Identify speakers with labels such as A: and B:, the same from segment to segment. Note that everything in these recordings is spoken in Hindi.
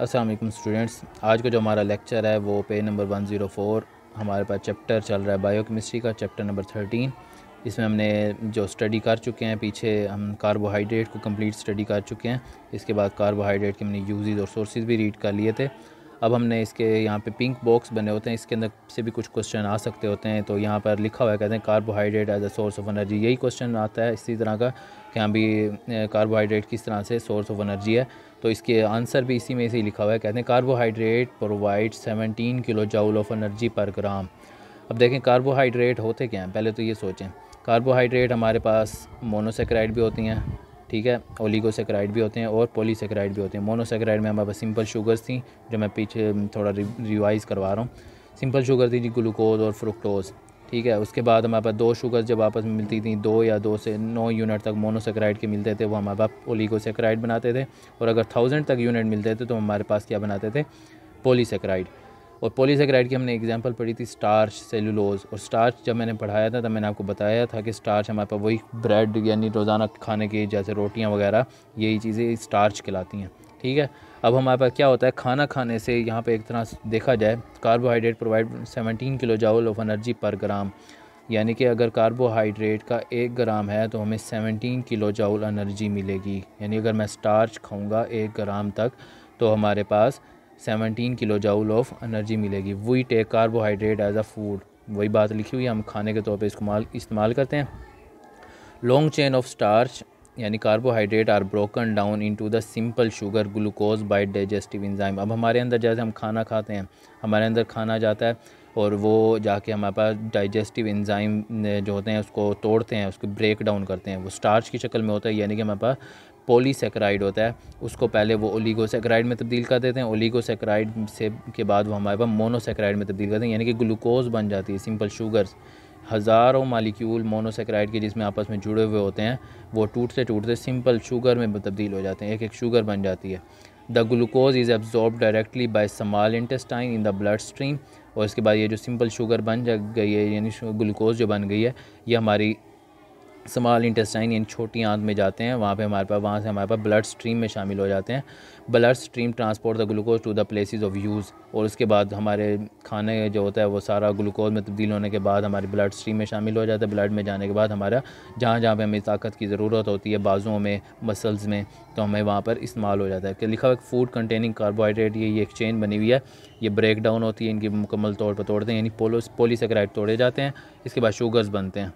A: असलम स्टूडेंट्स आज का जो हमारा लेक्चर है वो पेज नंबर 104 हमारे पास चैप्टर चल रहा है बायोकेमिस्ट्री का चैप्टर नंबर 13 इसमें हमने जो स्टडी कर चुके हैं पीछे हम कार्बोहाइड्रेट को कंप्लीट स्टडी कर चुके हैं इसके बाद कार्बोहाइड्रेट के हमने यूजेज और सोर्सेज भी रीड कर लिए थे अब हमने इसके यहाँ पे पिंक बॉक्स बने होते हैं इसके अंदर से भी कुछ क्वेश्चन आ सकते होते हैं तो यहाँ पर लिखा हुआ है कहते हैं carbohydrate as a source of energy यही क्वेश्चन आता है इसी तरह का कि हाँ भी कार्बोहाइड्रेट किस तरह से सोर्स ऑफ एनर्जी है तो इसके आंसर भी इसी में से ही लिखा हुआ है कहते हैं carbohydrate provide 17 kilo joule of energy per gram अब देखें कार्बोहाइड्रेट होते क्या हैं पहले तो ये सोचें कार्बोहाइड्रेट हमारे पास मोनोसेक्राइड भी होती हैं ठीक है ओलीगोसेक्राइड भी होते हैं और पोलीसेक्राइड भी होते हैं मोनोसेक्राइड में हमारे पास सिंपल शुगर्स थी जो मैं पीछे थोड़ा रिवाइज़ करवा रहा हूँ सिंपल शुगर थी जी ग्लूकोज और फ्रुक्टोज़ ठीक है उसके बाद हमारे पास दो शुगर जब आपस में मिलती थी दो या दो से नौ यूनिट तक मोनोसेक्राइड के मिलते थे वो हमारे पास ओलीगोसेक्राइड बनाते थे और अगर थाउजेंड तक यूनिट मिलते थे तो हमारे पास क्या बनाते थे पोलीसेक्राइड और पोलीसेक्राइड की हमने एग्ज़ाम्पल पढ़ी थी स्टार्च सेलुलोज और स्टार्च जब मैंने पढ़ाया था तब मैंने आपको बताया था कि स्टार्च हमारे पास वही ब्रेड यानी रोज़ाना खाने की जैसे रोटियाँ वगैरह यही चीज़ें स्टार्च खिलाती हैं ठीक है अब हमारे पास क्या होता है खाना खाने से यहाँ पे एक तरह देखा जाए carbohydrate provide seventeen kilo joule of energy per gram यानी कि अगर कार्बोहाइड्रेट का एक ग्राम है तो हमें सेवनटीन किलो जाउल एनर्जी मिलेगी यानी अगर मैं स्टार्च खाऊँगा एक ग्राम तक तो हमारे पास seventeen kilo joule of energy मिलेगी we take carbohydrate as a food वही बात लिखी हुई है हम खाने के तौर पर इस्तेमाल इस्तेमाल करते हैं लॉन्ग चेन ऑफ स्टार्च यानी carbohydrate are broken down into the simple sugar glucose by digestive enzyme अब हमारे अंदर जैसे हम खाना खाते हैं हमारे अंदर खाना जाता है और वो जाके हमारे पास डाइजेस्टिव इंजाइम जो होते हैं उसको तोड़ते हैं उसको ब्रेक डाउन करते हैं वो स्टार्च की शक्ल में होता है यानी कि हमारे पास पोलीसेक्राइड होता है उसको पहले वो ओलीगोसेक्राइड में तब्दील कर देते हैं ओलीगोसेक्राइड से के बाद वो हमारे पास मोनोसेक्राइड में तब्दील करते हैं यानी कि ग्लूकोज बन जाती है सिंपल शुगर्स हज़ारों मालिक्यूल मोनोसेक्राइड के जिसमें आपस में जुड़े हुए होते हैं वो टूटते टूटते सिंपल शुगर में तब्दील हो जाते हैं एक एक शुगर बन जाती है the glucose is absorb directly by small intestine in the blood stream और इसके बाद ये जो सिंपल शुगर बन जा गई है यानी ग्लूकोज जो बन गई है ये हमारी समाल इंटेस्टाइन यानी छोटी आंत में जाते हैं वहाँ पे हमारे पास वहाँ से हमारे पास ब्लड स्ट्रीम में शामिल हो जाते हैं blood stream transport the glucose to the places of use और उसके बाद हमारे खाने जो होता है वो सारा ग्लूकोज में तब्दील होने के बाद हमारे ब्लड स्ट्रीम में शामिल हो जाता है ब्लड में जाने के बाद हमारा जहाँ जहाँ पर हमें ताकत की ज़रूरत होती है बाजुओं में मसल्स में तो हमें वहाँ पर इस्तेमाल हो जाता है कि लिखा हुआ फूड कंटेनिंग कार्बोहाइड्रेट ये ये एक चेन बनी हुई है ये ब्रेक डाउन होती है इनकी मुकम्मल तौर पर तोड़ते हैं यानी पोलो पोलीसेक्राइड तोड़े जाते हैं इसके बाद शुगर्स बनते हैं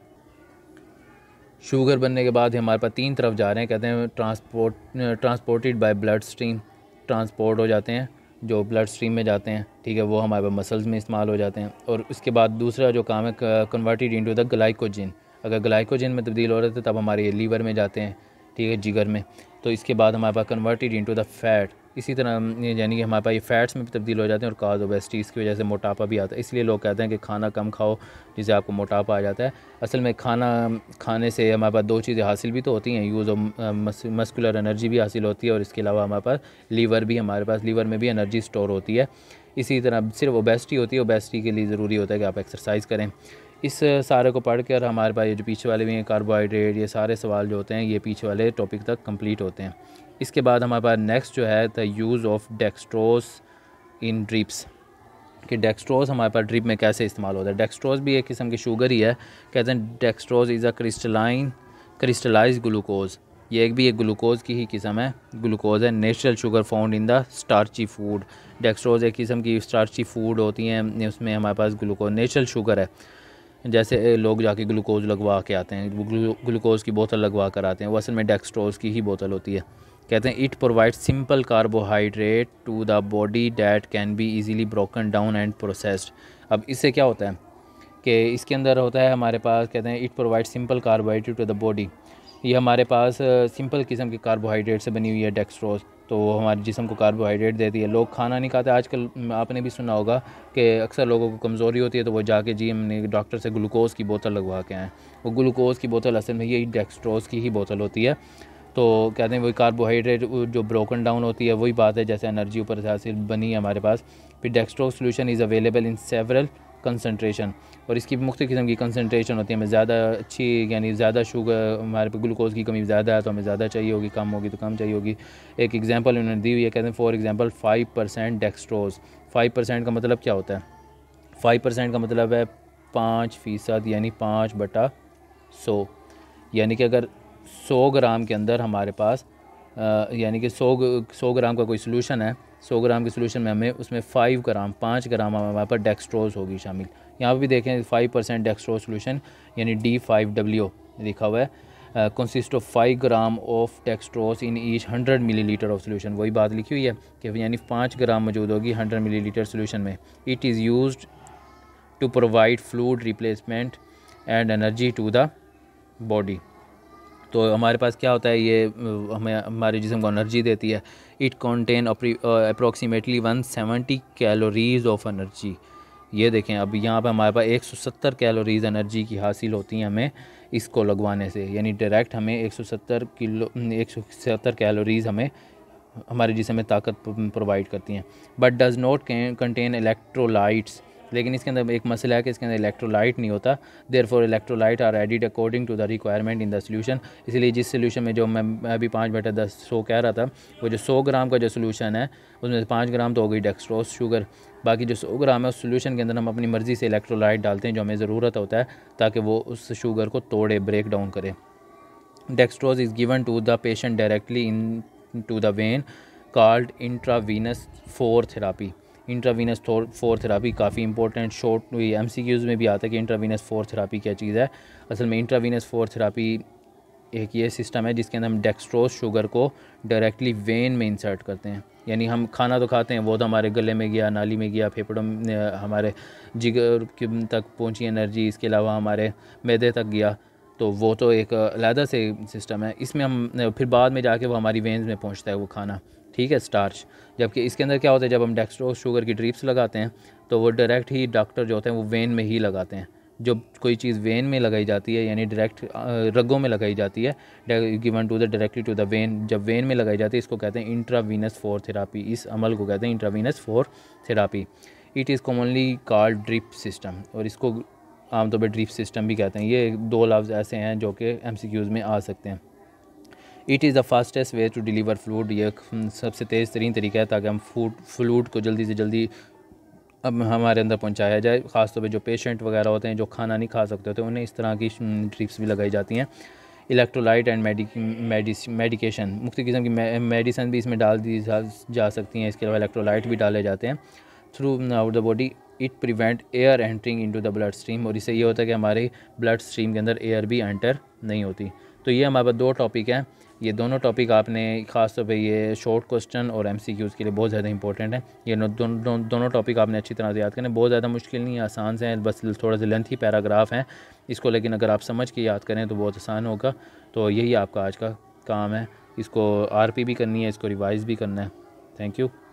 A: शुगर बनने के बाद हमारे पास तीन तरफ जा रहे हैं कहते हैं transport transported by blood stream transport हो जाते हैं जो ब्लड स्ट्रीम में जाते हैं ठीक है वो हमारे पास मसल्स में इस्तेमाल हो जाते हैं और उसके बाद दूसरा जो काम है कन्वर्टेड इंटू द ग्लाइकोजिन अगर ग्लाइकोजिन में तब्दील हो रहे थे तब हमारे लीवर में जाते हैं ठीक है जिगर में तो इसके बाद हमारे पास कन्वर्टेड इंटू द फैट इसी तरह यानी कि हमारे पास ये फैट्स में भी तब्दील हो जाते हैं और काज ओबेस्टीज़ की वजह से मोटापा भी आता है इसलिए लोग कहते हैं कि खाना कम खाओ जिससे आपको मोटापा आ जाता है असल में खाना खाने से हमारे पास दो चीज़ें हासिल भी तो होती हैं यूज़ ऑफ मस्कुलर एनर्जी भी हासिल होती है और इसके अलावा हमारे पास लीवर भी हमारे पास लीवर में भी एनर्जी स्टोर होती है इसी तरह सिर्फ ओबेस्टी होती है ओबेस्टी के लिए ज़रूरी होता है कि आप एक्सरसाइज करें इस सारे को पढ़ कर हमारे पास ये जो पीछे वाले भी हैं कार्बोहाइड्रेट ये सारे सवाल जो होते हैं ये पीछे वाले टॉपिक तक कंप्लीट होते हैं इसके बाद हमारे पास नेक्स्ट जो है the use of dextrose in drips कि डेक्सट्रोस हमारे पास ड्रिप में कैसे इस्तेमाल होता है डेक्सट्रोस भी एक किस्म की शुगर ही है कहते हैं dextrose is a crystalline crystallize glucose ये एक भी एक ग्लूकोज की ही किस्म है ग्लूकोज है natural sugar found in the starchy food dextrose एक किस्म की स्टार्ची फूड होती हैं उसमें हमारे पास ग्लूकोज नेचुरल शुगर है जैसे लोग जाके ग्लूकोज लगवा के आते हैं ग्लूकोज की बोतल लगवा कर आते हैं वो असल में डेक्सट्रोज की ही बोतल होती है कहते हैं it provide simple carbohydrate to the body that can be easily broken down and processed अब इससे क्या होता है कि इसके अंदर होता है हमारे पास कहते हैं it provide simple carbohydrate to the body ये हमारे पास सिंपल किस्म के कार्बोहाइड्रेट से बनी हुई है डेक्सट्रोज तो वो हमारे जिसम को कार्बोहाइड्रेट देती है लोग खाना नहीं खाते आजकल आपने भी सुना होगा कि अक्सर लोगों को कमज़ोरी होती है तो वो जाके जी हमने डॉक्टर से ग्लूकोज़ की बोतल लगवा के आएँ वो ग्लूकोज़ की बोतल असल में यही डेक्सट्रोज की ही बोतल होती है तो कहते हैं वही कार्बोहाइड्रेट जो ब्रोकन डाउन होती है वही बात है जैसे एनर्जी ऊपर हासिल बनी है हमारे पास फिर dextro solution is available in several concentration और इसकी मुख्त किस्म की कंसनट्रेशन होती है हमें ज़्यादा अच्छी यानी ज़्यादा शुगर हमारे पे ग्लूकोज की कमी ज़्यादा है तो हमें ज़्यादा चाहिए होगी कम होगी तो कम चाहिए होगी एक एग्जांपल उन्होंने दी हुई है कहते हैं for example five percent dextrose five percent का मतलब क्या होता है फाइव परसेंट का मतलब है पाँच फ़ीसद यानी पाँच बटा सौ यानी कि अगर 100 ग्राम के अंदर हमारे पास यानी कि 100 100 ग्राम का कोई सोलूशन है 100 ग्राम के सोलूशन में हमें उसमें 5 ग्राम 5 ग्राम हमारे पास डेक्सट्रोज होगी शामिल यहाँ पर भी देखें 5 परसेंट डेक्सट्रोज सोलूशन यानी डी फाइव डब्ल्यू लिखा हुआ है consist of five gram of dextrose in each hundred millilitre of solution वही बात लिखी हुई है कि यानी पाँच ग्राम मौजूद होगी हंड्रेड मिली लीटर सोल्यूशन में it is use to provide fluid replacement and energy to the body तो हमारे पास क्या होता है ये हमें हमारे जिसम को एनर्जी देती है it contain approximately one seventy calories of energy ये देखें अब यहाँ पर हमारे पास एक सौ सत्तर कैलोरीज एनर्जी की हासिल होती हैं हमें इसको लगवाने से यानी डायरेक्ट हमें एक सौ सत्तर किलो एक सौ सत्तर कैलोरीज हमें हमारे जिसमें ताकत प्रोवाइड करती हैं but does not contain electrolytes लेकिन इसके अंदर एक मसला है कि इसके अंदर इलेक्ट्रोलाइट नहीं होता therefore electrolyte are added according to the requirement in the solution इसलिए जिस सोल्यूशन में जो मैं अभी पाँच बैठा दस सौ कह रहा था वो जो सौ ग्राम का जो सोल्यूशन है उसमें से पाँच ग्राम तो हो गई डेक्सट्रोस शुगर बाकी जो सौ ग्राम है उस सोल्यूशन के अंदर हम अपनी मर्ज़ी से इलेक्ट्रोलाइट डालते हैं जो हमें ज़रूरत होता है ताकि वो उस शुगर को तोड़े ब्रेक डाउन करे dextrose is given to the patient directly into the vein card intravenous for therapy intravenous for therapy काफ़ी important short M C Qs में भी आता है कि इंट्रावीनस फोर थेरापी क्या चीज़ है असल में इंट्रावीनस फोर थेरापी एक ये सिस्टम है जिसके अंदर हम डेक्स्ट्रोज शुगर को डायरेक्टली वेन में इंसर्ट करते हैं यानी हम खाना तो खाते हैं वो तो हमारे गले में गया नाली में गया फेफड़ों में हमारे जिगर तक पहुंची एनर्जी इसके अलावा हमारे मैदे तक गया तो वो तो एक अलहदा से सिस्टम है इसमें हम फिर बाद में जाके वो हमारी वेंस में पहुंचता है वो खाना ठीक है स्टार्च जबकि इसके अंदर क्या होता है जब हम डेक्स्ट्रोस शुगर की ड्रिप्स लगाते हैं तो वो डायरेक्ट ही डॉक्टर जो होते हैं वो वेन में ही लगाते हैं जो कोई चीज़ वेन में लगाई जाती है यानी डायरेक्ट रगों में लगाई जाती है given to the directly to the vein जब वेन में लगाई जाती है इसको कहते हैं इंट्रावीनस फोर थेरापी इस अमल को कहते हैं intravenous for therapy it is commonly called drip system और इसको आमतौर पर ड्रीफ सिस्टम भी कहते हैं ये दो लफ्ज़ ऐसे हैं जो कि एम सी क्यूज़ में आ सकते हैं it is the fastest way to deliver fluid ये हम्म, सबसे तेज़ तरीन तरीका है ताकि हम फूड फ्लूड को जल्दी से जल्दी अब हमारे अंदर पहुंचाया जाए ख़ासतौर पर जो पेशेंट वगैरह होते हैं जो खाना नहीं खा सकते होते उन्हें इस तरह की हम्म, ड्रिप्स भी लगाई जाती हैं इलेक्ट्रोलाइट एंड मेडिकेशन मुख्त किस्म की मेडिसन भी इसमें डाल दी जा सकती हैं इसके अलावा इलेक्ट्रोलाइट भी डाले जाते हैं throughout the body it prevent air entering into the blood stream और इससे ये होता है कि हमारे ब्लड स्ट्रीम के अंदर एयर भी एंटर नहीं होती तो ये हमारे पास दो टॉपिक हैं ये दोनों टॉपिक आपने खासतौर तो पे ये शॉर्ट क्वेश्चन और एम के लिए बहुत ज़्यादा इंपॉर्टेंट है ये दो, दो, दो, दोनों टॉपिक आपने अच्छी तरह से याद करने बहुत ज़्यादा मुश्किल नहीं है आसान से हैं बस थोड़ा सा लेंथी पैराग्राफ हैं इसको लेकिन अगर आप समझ के याद करें तो बहुत आसान होगा तो यही आपका आज का काम है इसको आर भी करनी है इसको रिवाइज़ भी करना है थैंक यू